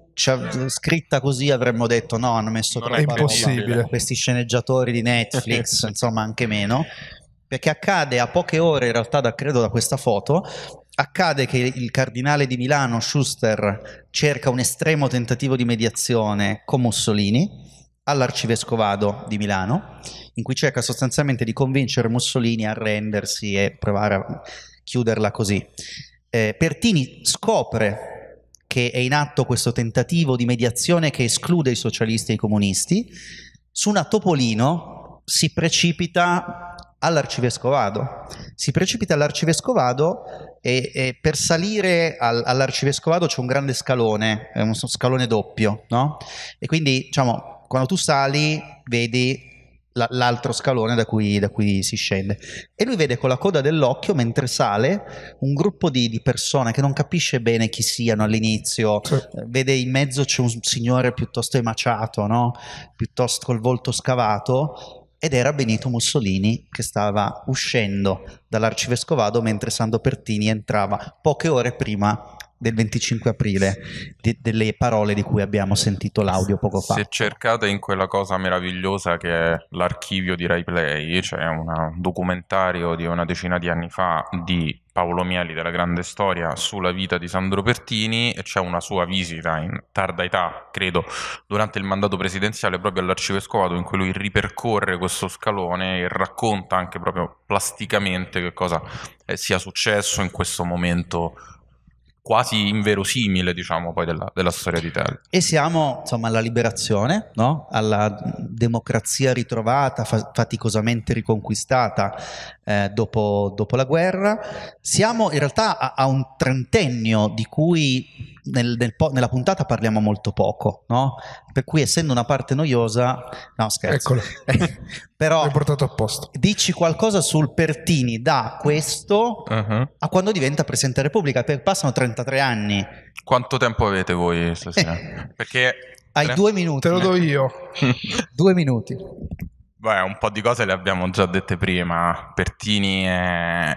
Speaker 2: scritta così avremmo detto no, hanno messo non troppa roba questi sceneggiatori di Netflix, insomma anche meno, perché accade a poche ore in realtà da, credo da questa foto, accade che il cardinale di Milano Schuster cerca un estremo tentativo di mediazione con Mussolini all'arcivescovado di Milano, in cui cerca sostanzialmente di convincere Mussolini a rendersi e provare a chiuderla così. Eh, Pertini scopre che è in atto questo tentativo di mediazione che esclude i socialisti e i comunisti, su una Topolino si precipita all'arcivescovado. Si precipita all'arcivescovado e, e, per salire al, all'arcivescovado c'è un grande scalone, è uno scalone doppio, no? E quindi, diciamo, quando tu sali vedi l'altro scalone da cui, da cui, si scende. E lui vede con la coda dell'occhio, mentre sale, un gruppo di, di persone che non capisce bene chi siano all'inizio. Sì. Eh, vede in mezzo c'è un signore piuttosto emaciato, no? piuttosto col volto scavato. Ed era Benito Mussolini che stava uscendo dall'arcivescovado mentre Sando Pertini entrava poche ore prima del 25 aprile, di, delle parole di cui abbiamo sentito l'audio poco fa. Se
Speaker 3: cercate in quella cosa meravigliosa che è l'archivio di Rai Play, cioè un documentario di una decina di anni fa di Paolo Mieli della grande storia sulla vita di Sandro Pertini c'è una sua visita in tarda età, credo, durante il mandato presidenziale proprio all'arcivescovado in cui lui ripercorre questo scalone e racconta anche proprio plasticamente che cosa eh, sia successo in questo momento quasi inverosimile, diciamo, poi della, della storia d'Italia.
Speaker 2: E siamo, insomma, alla liberazione, no? alla democrazia ritrovata, fa- faticosamente riconquistata, eh, dopo, dopo, la guerra. Siamo in realtà a, a un trentennio di cui nel, nel nella puntata parliamo molto poco, no? per cui essendo una parte noiosa, no scherzo, Eccolo. però L'hai portato apposta. dici qualcosa sul Pertini da questo uh-huh. a quando diventa Presidente della Repubblica, perché passano 33 anni.
Speaker 3: Quanto tempo avete voi stasera? Eh. perché... Hai due
Speaker 1: minuti. Te lo do io. due minuti.
Speaker 3: Beh, un po' di cose le abbiamo già dette prima. Pertini è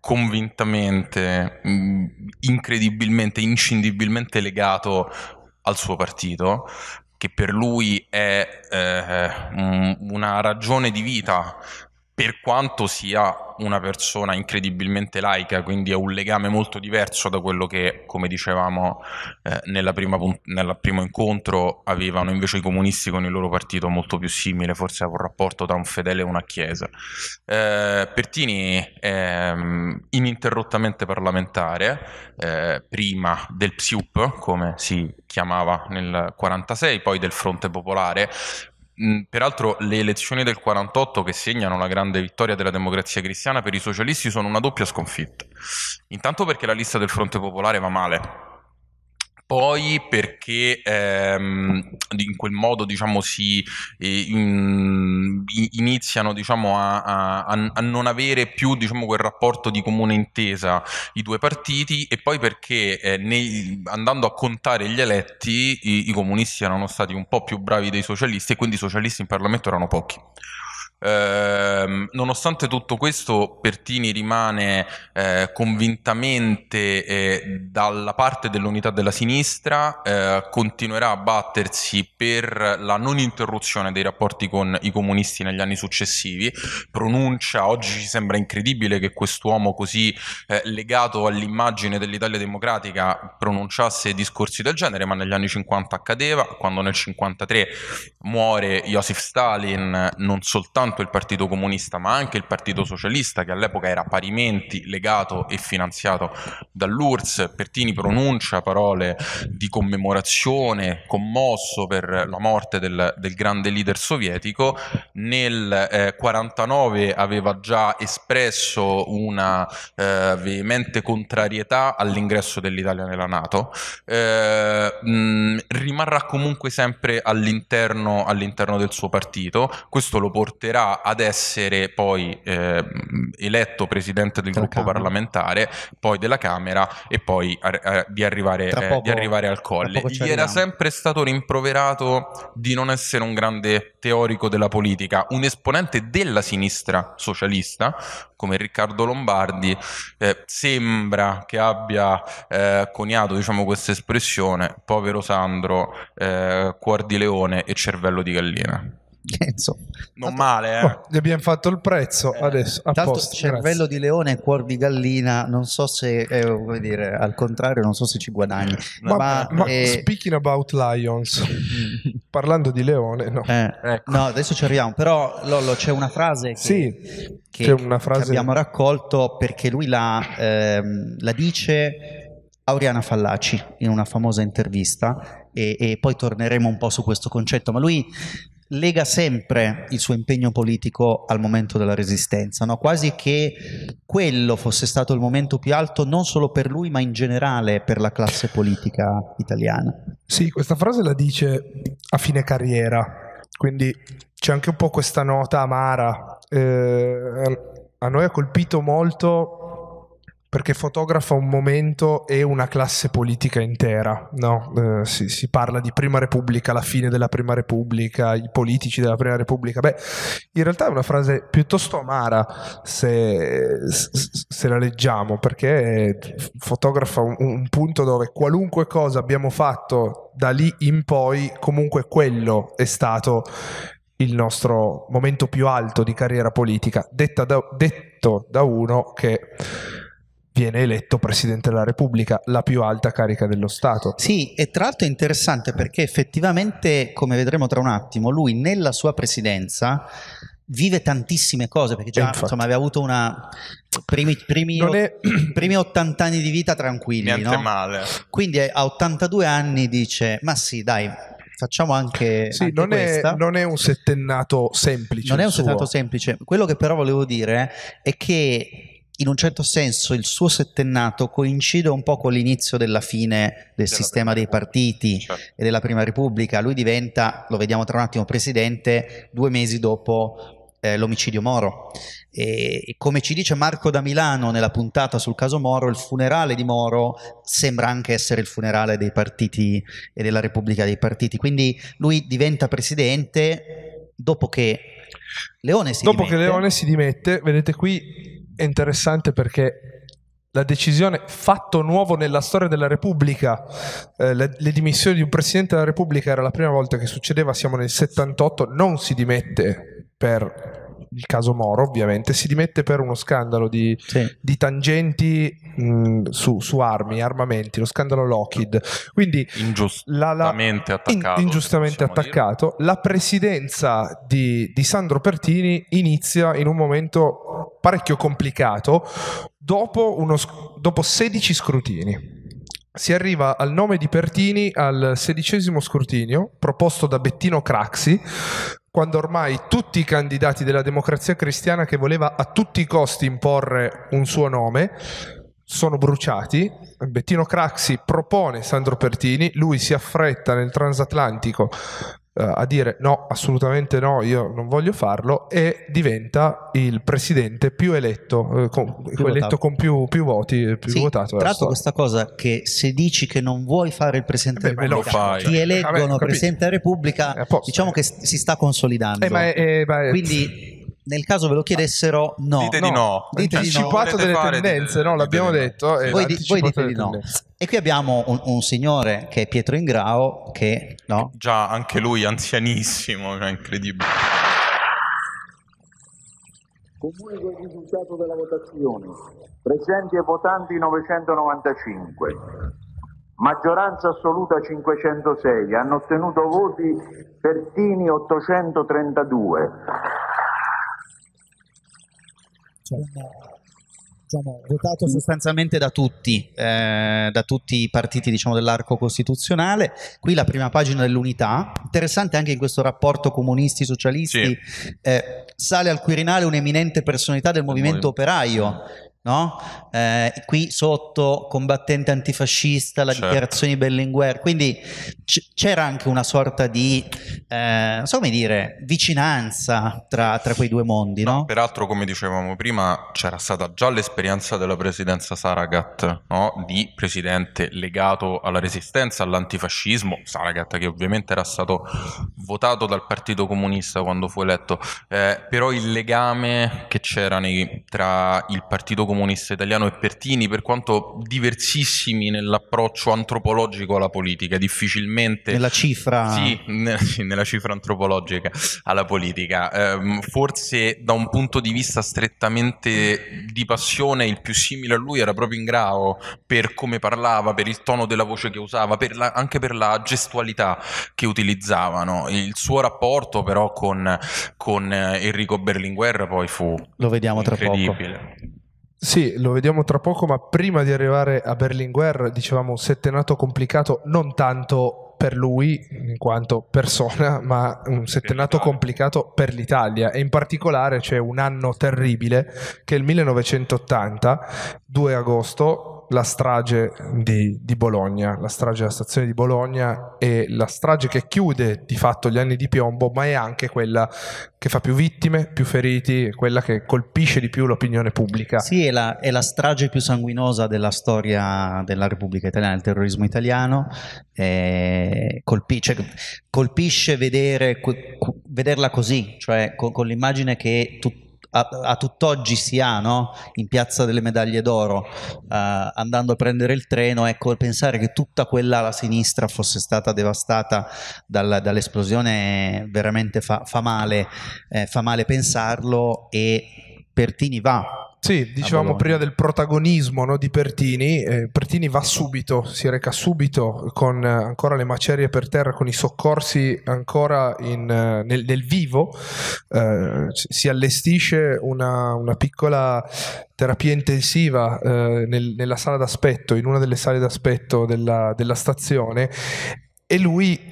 Speaker 3: convintamente, mm, incredibilmente, inscindibilmente legato al suo partito, che per lui è eh, una ragione di vita per quanto sia una persona incredibilmente laica, quindi ha un legame molto diverso da quello che, come dicevamo eh, nella prima punt- nel primo incontro, avevano invece i comunisti con il loro partito molto più simile, forse a un rapporto tra un fedele e una chiesa. Eh, Pertini è mm, ininterrottamente parlamentare, eh, prima del PSIUP, come si chiamava nel 1946, poi del Fronte Popolare, Peraltro le elezioni del 48 che segnano la grande vittoria della democrazia cristiana per i socialisti sono una doppia sconfitta. Intanto perché la lista del Fronte Popolare va male, poi perché ehm, in quel modo diciamo, si eh, in, iniziano diciamo, a, a, a, non avere più diciamo, quel rapporto di comune intesa i due partiti e poi perché eh, nei, andando a contare gli eletti i, i comunisti erano stati un po' più bravi dei socialisti e quindi i socialisti in Parlamento erano pochi. Ehm, nonostante tutto questo, Pertini rimane eh, convintamente eh, dalla parte dell'unità della sinistra, eh, continuerà a battersi per la non interruzione dei rapporti con i comunisti negli anni successivi. Pronuncia, oggi ci sembra incredibile che quest'uomo così eh, legato all'immagine dell'Italia democratica pronunciasse discorsi del genere, ma negli anni 50 accadeva, quando nel 53 muore Joseph Stalin, non soltanto soltanto il Partito Comunista ma anche il Partito Socialista che all'epoca era parimenti legato e finanziato dall'URSS. Pertini pronuncia parole di commemorazione, commosso per la morte del, del grande leader sovietico. Nel eh, aveva già espresso una eh, veemente contrarietà all'ingresso dell'Italia nella Nato. Eh, mh, mm, rimarrà comunque sempre all'interno, all'interno del suo partito. Questo lo porterà arriverà ad essere poi eh, eletto presidente del Tra gruppo camera. parlamentare, poi della Camera e poi a, a, di, arrivare, poco, eh, di, arrivare, eh, al colle. Gli era sempre stato rimproverato di non essere un grande teorico della politica, un esponente della sinistra socialista come Riccardo Lombardi eh, sembra che abbia eh, coniato diciamo, questa espressione, povero Sandro, eh, cuor di leone e cervello di gallina. Eh, insomma, non male, eh. Oh,
Speaker 1: gli abbiamo fatto il prezzo eh. adesso. A Tanto cervello di leone e cuor
Speaker 2: di gallina. Non so se, eh, come dire, al contrario, non so se ci guadagni.
Speaker 3: Ma, ma, ma
Speaker 2: eh,
Speaker 1: speaking about lions, parlando di leone, no. Eh, ecco. no. adesso
Speaker 2: ci arriviamo. Però, Lollo, c'è una frase che, sì, che, c'è una frase... che abbiamo raccolto perché lui la, ehm, la dice. Auriana Fallaci in una famosa intervista e, e, poi torneremo un po' su questo concetto, ma lui lega sempre il suo impegno politico al momento della resistenza, no? quasi che quello fosse stato il momento più alto non solo per lui ma in generale per la classe politica italiana.
Speaker 1: Sì, questa frase la dice a fine carriera, quindi c'è anche un po' questa nota amara. Eh, a noi ha colpito molto perché fotografa un momento e una classe politica intera. No? Eh, si, si, parla di Prima Repubblica, la fine della Prima Repubblica, i politici della Prima Repubblica. Beh, in realtà è una frase piuttosto amara se, se la leggiamo, perché fotografa un, un punto dove qualunque cosa abbiamo fatto da lì in poi, comunque quello è stato il nostro momento più alto di carriera politica, da, detto da uno che viene eletto Presidente della Repubblica, la più alta carica dello Stato. Sì, e
Speaker 2: tra l'altro è interessante perché effettivamente, come vedremo tra un attimo, lui nella sua presidenza vive tantissime cose perché già insomma, aveva avuto una primi, primi, è... primi, 80 anni di vita tranquilli niente no? male quindi a 82 anni dice ma sì dai facciamo anche, sì, anche non, è, non,
Speaker 1: è, un settennato semplice non è un suo. settennato
Speaker 2: semplice quello che però volevo dire è che in un certo senso il suo settennato coincide un po' con l'inizio della fine del sistema dei partiti certo. e della Prima Repubblica. Lui diventa, lo vediamo tra un attimo, presidente due mesi dopo eh, l'omicidio Moro. E, e come ci dice Marco da Milano nella puntata sul caso Moro, il funerale di Moro sembra anche essere il funerale dei partiti e della Repubblica dei partiti. Quindi lui diventa presidente dopo che
Speaker 1: Leone si dopo dimette. Dopo che Leone si dimette, vedete qui è interessante perché la decisione, fatto nuovo nella storia della Repubblica, eh, le, le, dimissioni di un Presidente della Repubblica era la prima volta che succedeva, siamo nel 78, non si dimette per il caso Moro ovviamente, si dimette per uno scandalo di, sì. di tangenti mh, su, su, armi, armamenti, lo scandalo Lockheed. Quindi
Speaker 3: ingiustamente la, la, attaccato. In,
Speaker 1: ingiustamente attaccato. La presidenza di, di Sandro Pertini inizia in un momento parecchio complicato dopo, uno, dopo 16 scrutini. Si arriva al nome di Pertini al sedicesimo scrutinio proposto da Bettino Craxi, quando ormai tutti i candidati della democrazia cristiana che voleva a tutti i costi imporre un suo nome sono bruciati, Bettino Craxi propone Sandro Pertini, lui si affretta nel transatlantico eh, a dire no, assolutamente no, io non voglio farlo e diventa il presidente più eletto, eh, con, più eletto con più, più, voti, eh, più sì, votato. Tra l'altro questa
Speaker 2: cosa che se dici che non vuoi fare il presidente della Repubblica, ti eleggono Vabbè, presidente della Repubblica, diciamo eh. che si sta consolidando. Eh, ma è, ma è... Quindi nel caso ve lo chiedessero, no. Dite no, di no. Dite anticipato di no. delle fare, tendenze, dite, no? L'abbiamo detto. Voi, di, voi dite di no. E qui abbiamo un, un, signore che è Pietro
Speaker 3: Ingrao, che no. Già, anche lui anzianissimo, è cioè, incredibile.
Speaker 4: Comunico il risultato della votazione. Presenti e votanti 995. Maggioranza assoluta 506. Hanno ottenuto voti Pertini 832 un, diciamo, votato
Speaker 2: sostanzialmente da tutti, eh, da tutti i partiti diciamo, dell'arco costituzionale. Qui la prima pagina dell'unità, interessante anche in questo rapporto comunisti-socialisti, sì. eh, sale al Quirinale un'eminente personalità del movimento operaio no? Eh, qui sotto combattente antifascista, la certo. dichiarazione di Berlinguer, quindi c- c'era anche una sorta di, eh, so come dire, vicinanza tra, tra quei due mondi, no? no?
Speaker 3: Peraltro, come dicevamo prima, c'era stata già l'esperienza della presidenza Saragat, no? Di presidente legato alla resistenza, all'antifascismo, Saragat che ovviamente era stato votato dal Partito Comunista quando fu eletto, eh, però il legame che c'era nei, tra il Partito Comunista comunista italiano e Pertini, per quanto diversissimi nell'approccio antropologico alla politica, difficilmente... Nella cifra... Sì, nella cifra antropologica alla politica. Eh, forse da un punto di vista strettamente di passione, il più simile a lui era proprio in Grau, per come parlava, per il tono della voce che usava, per la, anche per la gestualità che utilizzavano. Il suo rapporto però con, con eh, Enrico Berlinguer poi fu... Lo vediamo tra poco.
Speaker 1: Sì, lo vediamo tra poco, ma prima di arrivare a Berlinguer, dicevamo un settenato complicato non tanto per lui in quanto persona, ma un mm, settenato complicato per l'Italia e in particolare c'è un anno terribile che è il 1980, 2 agosto, la strage di, di, Bologna, la strage della stazione di Bologna è la strage che chiude di fatto gli anni di piombo, ma è anche quella che fa più vittime, più feriti, quella che colpisce di più l'opinione pubblica. Sì, è la, è la strage
Speaker 2: più sanguinosa della storia della Repubblica Italiana, del terrorismo italiano, eh, colpisce, cioè, colpisce vedere, vederla così, cioè con, con l'immagine che tutti a, a tutt'oggi si ha no? in Piazza delle Medaglie d'Oro, uh, andando a prendere il treno, ecco, pensare che tutta quella alla sinistra fosse stata devastata dal, dall'esplosione veramente fa, fa male, eh, fa male pensarlo e Pertini va
Speaker 1: sì, dicevamo prima del protagonismo no, di Pertini, eh, Pertini va subito, si reca subito con eh, ancora le macerie per terra, con i soccorsi ancora in, eh, nel, nel, vivo, eh, si allestisce una, una piccola terapia intensiva eh, nel, nella sala d'aspetto, in una delle sale d'aspetto della, della stazione e lui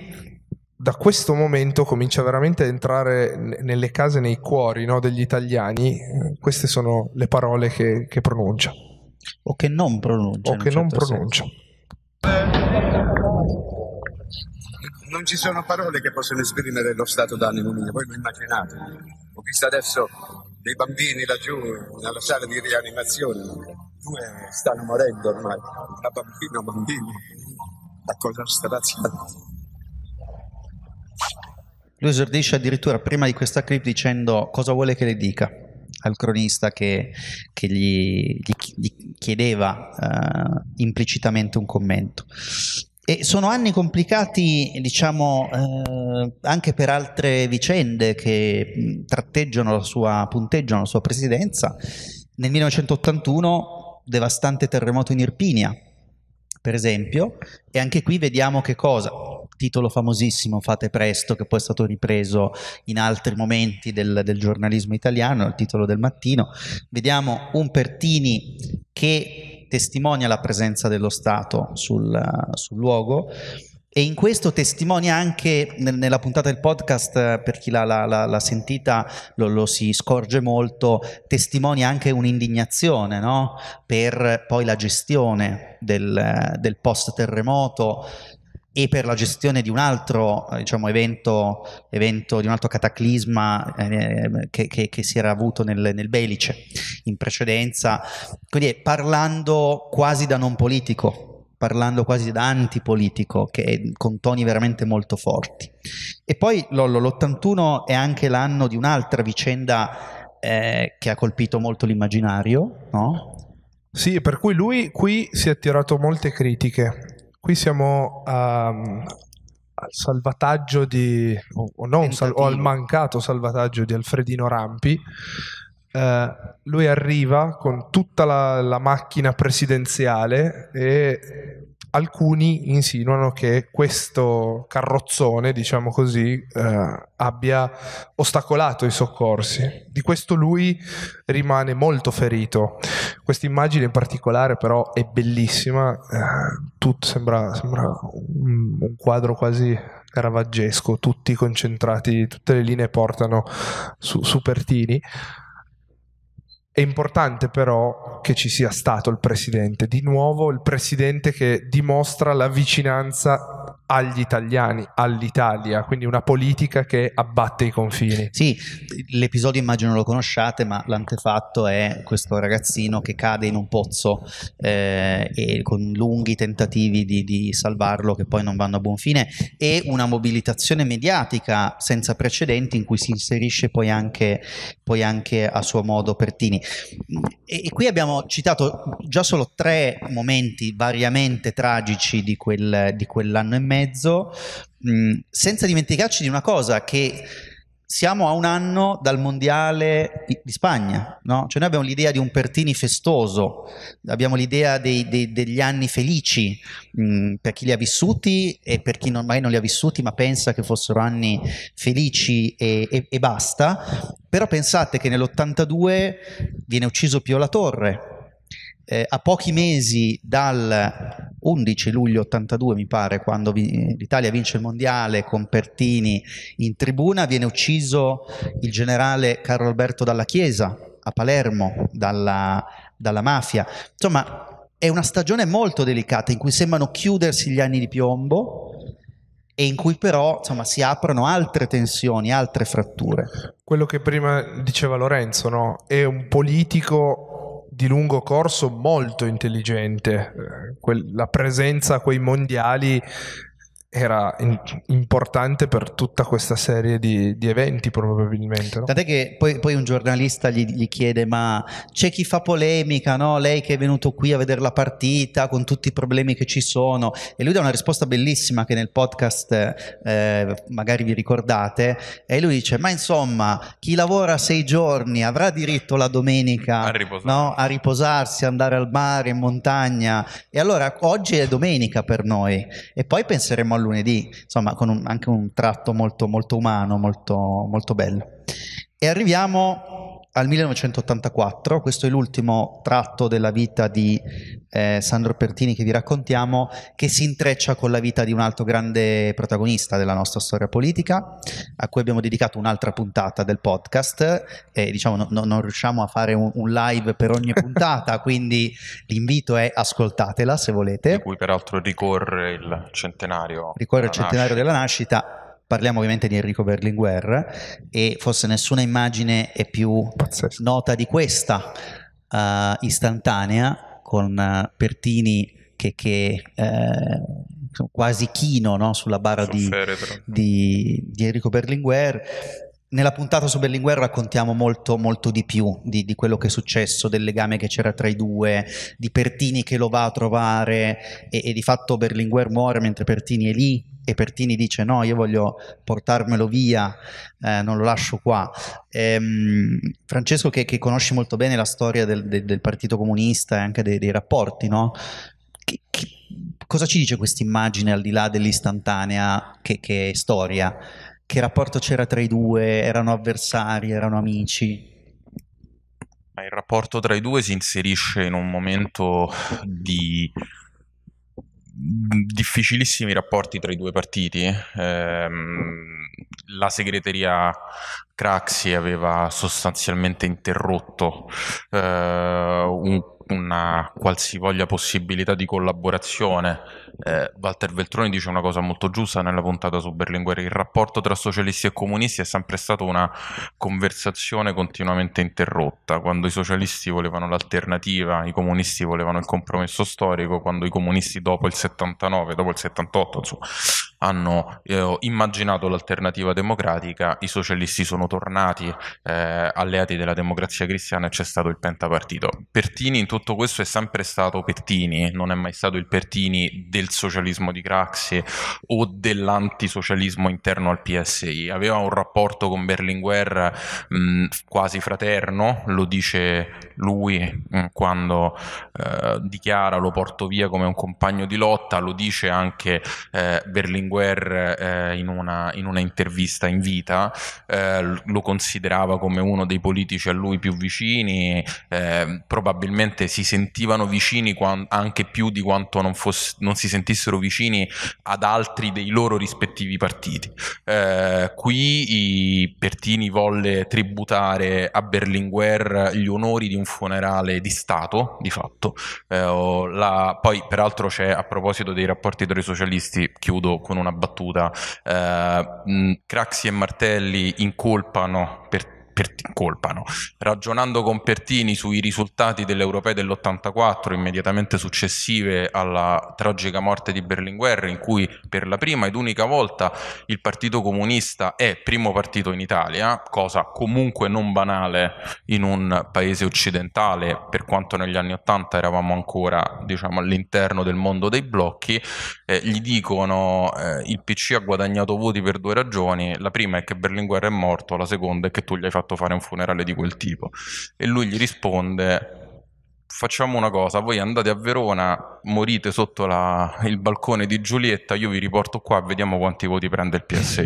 Speaker 1: da questo momento comincia veramente a entrare nelle case, nei cuori no, degli italiani. Queste sono le parole che, che pronuncia. O che non pronuncia. O che certo non pronuncia. Eh,
Speaker 4: non ci sono parole che possono esprimere lo stato d'animo mio, voi lo immaginate. Ho visto adesso dei bambini laggiù nella sala di rianimazione, due stanno morendo ormai, una bambina, un bambino, la cosa straziante.
Speaker 2: Lui esordisce addirittura prima di questa clip dicendo cosa vuole che le dica al cronista che, che gli, gli, gli, chiedeva uh, implicitamente un commento. E sono anni complicati, diciamo, eh, anche per altre vicende che tratteggiano la sua, punteggiano la sua presidenza. Nel 1981, devastante terremoto in Irpinia, per esempio, e anche qui vediamo che cosa, titolo famosissimo, Fate presto, che poi è stato ripreso in altri momenti del, del giornalismo italiano, il titolo del mattino. Vediamo un Pertini che testimonia la presenza dello Stato sul, sul luogo. E in questo testimonia anche nella puntata del podcast, per chi l'ha, l'ha, l'ha sentita lo, lo, si scorge molto, testimonia anche un'indignazione no? per poi la gestione del, del post terremoto e per la gestione di un altro eh, diciamo, evento, evento, di un altro cataclisma eh, eh, che, che, che, si era avuto nel, nel, Belice in precedenza, quindi parlando quasi da non politico, parlando quasi da antipolitico, che, con toni veramente molto forti. E poi Lollo, l'81 è anche l'anno di un'altra vicenda eh, che ha colpito molto l'immaginario, no?
Speaker 1: Sì, per cui lui qui si è attirato molte critiche Qui siamo a, ehm, al salvataggio di, o, non, sal, o, al mancato salvataggio di Alfredino Rampi. Eh, lui arriva con tutta la, la macchina presidenziale e alcuni insinuano che questo carrozzone, diciamo così, eh, abbia ostacolato i soccorsi. Di questo lui rimane molto ferito. Questa immagine in particolare però è bellissima, eh, tutto sembra, sembra un, un quadro quasi caravaggesco, tutti concentrati, tutte le linee portano su, su Pertini. È importante però che ci sia stato il presidente, di nuovo il presidente che dimostra la vicinanza agli italiani, all'Italia, quindi una politica che abbatte i confini. Sì,
Speaker 2: l'episodio immagino lo conosciate, ma l'antefatto è questo ragazzino che cade in un pozzo eh, e con lunghi tentativi di, di, salvarlo che poi non vanno a buon fine e una mobilitazione mediatica senza precedenti in cui si inserisce poi anche, poi anche a suo modo Pertini. E, e qui abbiamo citato già solo tre momenti variamente tragici di, quel, di quell'anno e mezzo mezzo, mh, mm, senza dimenticarci di una cosa che siamo a un anno dal mondiale di Spagna, no? cioè noi abbiamo l'idea di un Pertini festoso, abbiamo l'idea dei, dei, degli anni felici mh, mm, per chi li ha vissuti e per chi ormai non li ha vissuti ma pensa che fossero anni felici e, e, e basta, però pensate che nell'82 viene ucciso Pio La Torre, eh, a pochi mesi dal 11 luglio 82 mi pare quando vi, l'Italia vince il mondiale con Pertini in tribuna viene ucciso il generale Carlo Alberto Dalla Chiesa a Palermo dalla, dalla mafia insomma è una stagione molto delicata in cui sembrano chiudersi gli anni di piombo
Speaker 1: e in cui però insomma, si aprono altre tensioni, altre fratture. Quello che prima diceva Lorenzo, no? è un politico di lungo corso molto intelligente, eh, la presenza a quei mondiali era in, importante per tutta questa serie di, di eventi probabilmente. No? Tant'è
Speaker 2: che poi, poi un giornalista gli, gli, chiede ma c'è chi fa polemica, no? lei che è venuto qui a vedere la partita con tutti i problemi che ci sono e lui dà una risposta bellissima che nel podcast eh, magari vi ricordate e lui dice ma insomma chi lavora sei giorni avrà diritto la domenica a riposarsi, no? a riposarsi andare al mare, in montagna e allora oggi è domenica per noi e poi penseremo a lunedì, insomma con un, anche un tratto molto, molto umano, molto, molto bello. E arriviamo al 1984, questo è l'ultimo tratto della vita di eh, Sandro Pertini che vi raccontiamo, che si intreccia con la vita di un altro grande protagonista della nostra storia politica, a cui abbiamo dedicato un'altra puntata del podcast. E, diciamo, no, no, non riusciamo a fare un, un live per ogni puntata, quindi l'invito è ascoltatela se volete. Di
Speaker 3: cui peraltro ricorre il centenario. Ricorre il centenario
Speaker 2: nascita. della nascita Parliamo ovviamente di Enrico Berlinguer e forse nessuna immagine è più Pazzesco. nota di questa uh, istantanea con uh, Pertini che, che eh, quasi chino no? sulla bara di, di, di Enrico Berlinguer nella puntata su Berlinguer raccontiamo molto, molto di più di, di, quello che è successo, del legame che c'era tra i due, di Pertini che lo va a trovare e, e di fatto Berlinguer muore mentre Pertini è lì e Pertini dice no, io voglio portarmelo via, eh, non lo lascio qua. Ehm, Francesco che, che, conosci molto bene la storia del, del, del Partito Comunista e anche dei, dei rapporti, no? Che, che, cosa ci dice questa immagine al di là dell'istantanea che è storia? che rapporto c'era tra i due? Erano avversari, erano amici?
Speaker 3: Il rapporto tra i due si inserisce in un momento di difficilissimi rapporti tra i due partiti. Eh? Ehm, la segreteria Craxi aveva sostanzialmente interrotto eh, un una qualsivoglia possibilità di collaborazione. Eh, Walter Veltroni dice una cosa molto giusta nella puntata su Berlinguer, il rapporto tra socialisti e comunisti è sempre stato una conversazione continuamente interrotta, quando i socialisti volevano l'alternativa, i comunisti volevano il compromesso storico, quando i comunisti dopo il 79, dopo il 78, insomma, hanno eh, immaginato l'alternativa democratica, i socialisti sono tornati eh, alleati della democrazia cristiana e c'è stato il pentapartito. Pertini in tutto questo è sempre stato Pertini, non è mai stato il Pertini del socialismo di Craxi o dell'antisocialismo interno al PSI. Aveva un rapporto con Berlinguer mh, mm, quasi fraterno, lo dice lui mh, mm, quando eh, dichiara lo porto via come un compagno di lotta, lo dice anche eh, Berlinguer Berlinguer eh, in, una, in, una, intervista in vita eh, lo considerava come uno dei politici a lui più vicini, eh, probabilmente si sentivano vicini quando, anche più di quanto non, fosse, non, si sentissero vicini ad altri dei loro rispettivi partiti. Eh, qui Pertini volle tributare a Berlinguer gli onori di un funerale di Stato, di fatto. Eh, la, poi peraltro c'è a proposito dei rapporti tra i socialisti, chiudo con un una battuta. Eh, Craxi e Martelli incolpano per Pertini, colpa no, ragionando con Pertini sui risultati dell'Europeo dell'84 immediatamente successive alla tragica morte di Berlinguer in cui per la prima ed unica volta il Partito Comunista è primo partito in Italia, cosa comunque non banale in un paese occidentale per quanto negli anni 80 eravamo ancora diciamo, all'interno del mondo dei blocchi, eh, gli dicono eh, il PC ha guadagnato voti per due ragioni, la prima è che Berlinguer è morto, la seconda è che tu gli hai fatto fatto fare un funerale di quel tipo. E lui gli risponde, facciamo una cosa, voi andate a Verona, morite sotto la, il balcone di Giulietta, io vi riporto qua, vediamo quanti voti prende il PSI.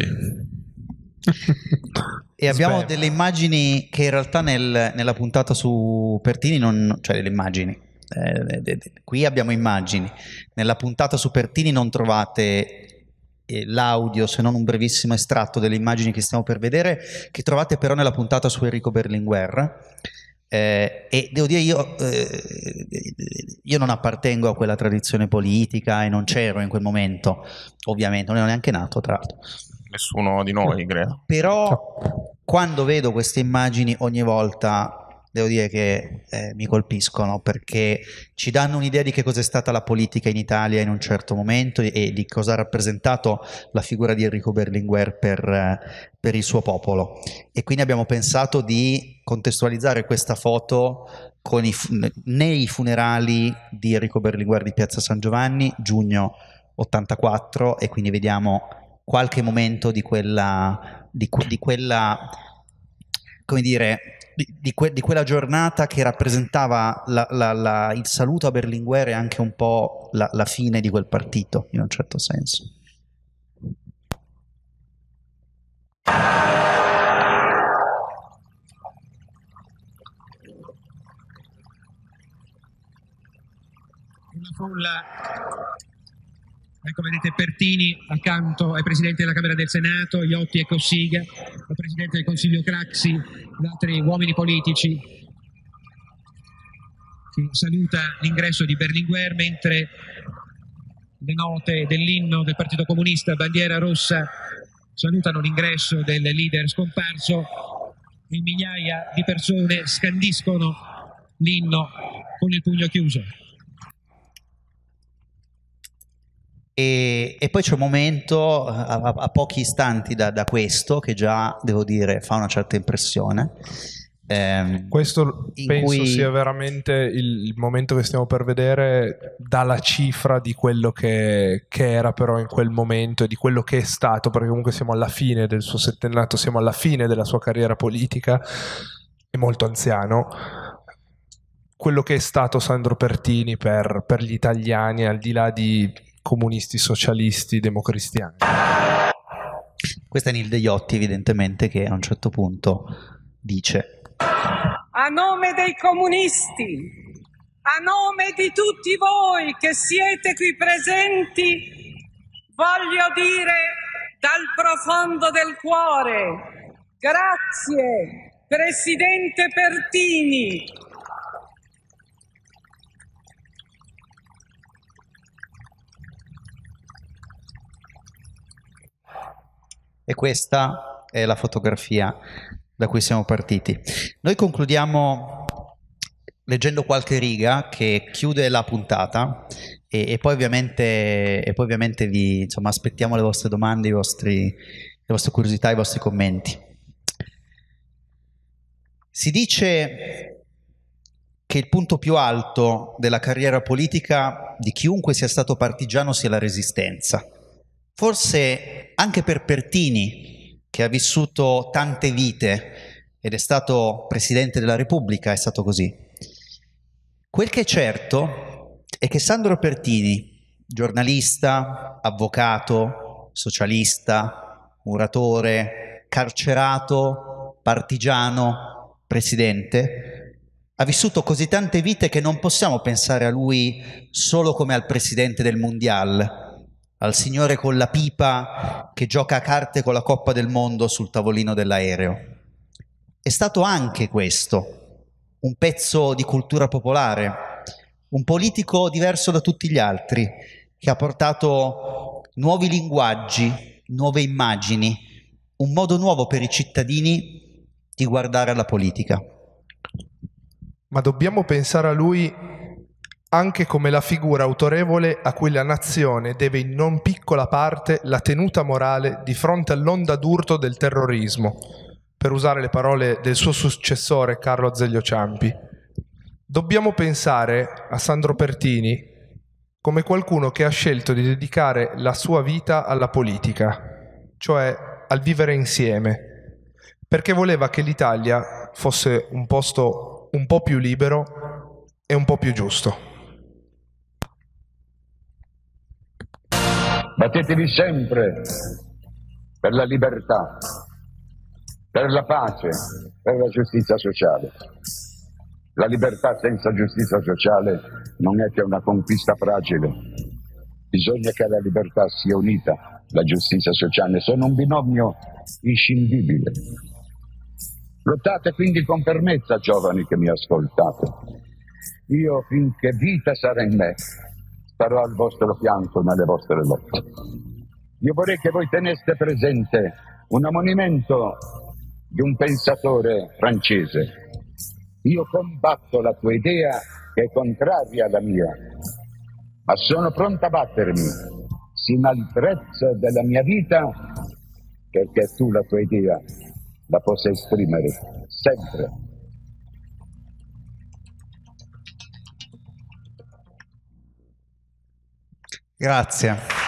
Speaker 2: e abbiamo Sbeva. delle immagini che in realtà nel, nella puntata su Pertini non... cioè delle immagini. Eh, de, de, qui abbiamo immagini. Nella puntata su Pertini non trovate l'audio, se non un brevissimo estratto delle immagini che stiamo per vedere, che trovate però nella puntata su Enrico Berlinguer. Eh, e devo dire, io, eh, io, non appartengo a quella tradizione politica e non c'ero in quel momento, ovviamente, non ero neanche nato, tra l'altro. Nessuno di
Speaker 3: noi, credo.
Speaker 2: Però quando vedo queste immagini ogni volta devo dire che eh, mi colpiscono perché ci danno un'idea di che cos'è stata la politica in Italia in un certo momento e di cosa ha rappresentato la figura di Enrico Berlinguer per, eh, per il suo popolo. E quindi abbiamo pensato di contestualizzare questa foto i nei funerali di Enrico Berlinguer di Piazza San Giovanni, giugno 84, e quindi vediamo qualche momento di quella, di, di quella come dire, di, di, que, di, quella giornata che rappresentava la, la, la, il saluto a Berlinguer e anche un po' la, fine di quel partito, in un certo senso.
Speaker 4: Una Ecco, vedete Pertini accanto ai presidenti della Camera del Senato, Iotti e Cossiga, il presidente del Consiglio Craxi, ed altri uomini politici. Che saluta l'ingresso di Berlinguer mentre le note dell'inno del Partito Comunista, bandiera rossa, salutano l'ingresso del leader scomparso e migliaia di persone scandiscono l'inno con il pugno chiuso.
Speaker 2: E, e poi c'è un momento a, eh, a, a pochi istanti da, da, questo che già devo dire fa una certa impressione. Ehm,
Speaker 1: questo penso cui... sia veramente il, il, momento che stiamo per vedere dalla cifra di quello che, che era però in quel momento e di quello che è stato, perché comunque siamo alla fine del suo settennato, siamo alla fine della sua carriera politica, è molto anziano quello che è stato Sandro Pertini per, per, gli italiani, al di là di comunisti, socialisti, democristiani. Questo è Nil Deiotti, evidentemente, che a un certo punto
Speaker 2: dice:
Speaker 4: A nome dei comunisti, a nome di tutti voi che siete qui presenti, voglio dire dal profondo del cuore, grazie Presidente Pertini,
Speaker 2: E questa è la fotografia da cui siamo partiti. Noi concludiamo leggendo qualche riga che chiude la puntata e, e poi ovviamente, e poi ovviamente vi, insomma, aspettiamo le vostre domande, vostri, le vostre curiosità, i vostri commenti. Si dice che il punto più alto della carriera politica di chiunque sia stato partigiano sia la resistenza forse anche per Pertini, che ha vissuto tante vite ed è stato Presidente della Repubblica, è stato così. Quel che è certo è che Sandro Pertini, giornalista, avvocato, socialista, muratore, carcerato, partigiano, presidente, ha vissuto così tante vite che non possiamo pensare a lui solo come al presidente del Mondiale, al signore con la pipa che gioca a carte con la Coppa del Mondo sul tavolino dell'aereo. È stato anche questo un pezzo di cultura popolare, un politico diverso da tutti gli altri, che ha portato nuovi linguaggi, nuove immagini, un modo nuovo per i cittadini di guardare alla politica.
Speaker 1: Ma dobbiamo pensare a lui anche come la figura autorevole a cui la nazione deve in non piccola parte la tenuta morale di fronte all'onda d'urto del terrorismo, per usare le parole del suo successore Carlo Azeglio Ciampi. Dobbiamo pensare a Sandro Pertini come qualcuno che ha scelto di dedicare la sua vita alla politica, cioè al vivere insieme, perché voleva che l'Italia fosse un posto un po' più libero e un po' più giusto.
Speaker 4: Battetevi sempre per la libertà, per la pace, per la giustizia sociale. La libertà senza giustizia sociale non è che una conquista fragile. Bisogna che la libertà sia unita, la giustizia sociale, sono un binomio inscindibile. Lottate quindi con fermezza, giovani che mi ascoltate. Io finché vita sarà in me, sarò al vostro fianco nelle vostre lotte. Io vorrei che voi teneste presente un ammonimento di un pensatore francese. Io combatto la tua idea che è contraria alla mia, ma sono pronto a battermi sino al prezzo della mia vita perché tu la tua idea la possa esprimere sempre Grazie.